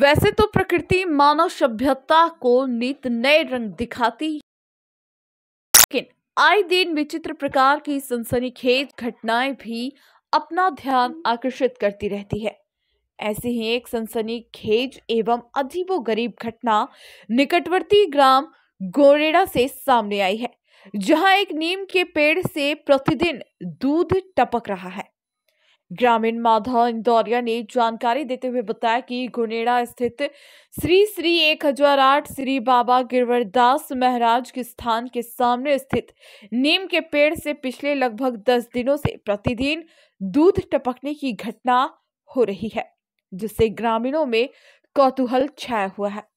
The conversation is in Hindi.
वैसे तो प्रकृति मानव सभ्यता को नित नए रंग दिखाती लेकिन आए दिन विचित्र प्रकार की सनसनीखेज घटनाएं भी अपना ध्यान आकर्षित करती रहती है ऐसी ही एक सनसनी खेज एवं अजीबो गरीब घटना निकटवर्ती ग्राम गोरेड़ा से सामने आई है जहां एक नीम के पेड़ से प्रतिदिन दूध टपक रहा है ग्रामीण माधव इंदौरिया ने जानकारी देते हुए बताया कि गुनेड़ा स्थित श्री श्री एक हजार आठ श्री बाबा गिरवरदास महाराज के स्थान के सामने स्थित नीम के पेड़ से पिछले लगभग दस दिनों से प्रतिदिन दूध टपकने की घटना हो रही है जिससे ग्रामीणों में कौतूहल छाया हुआ है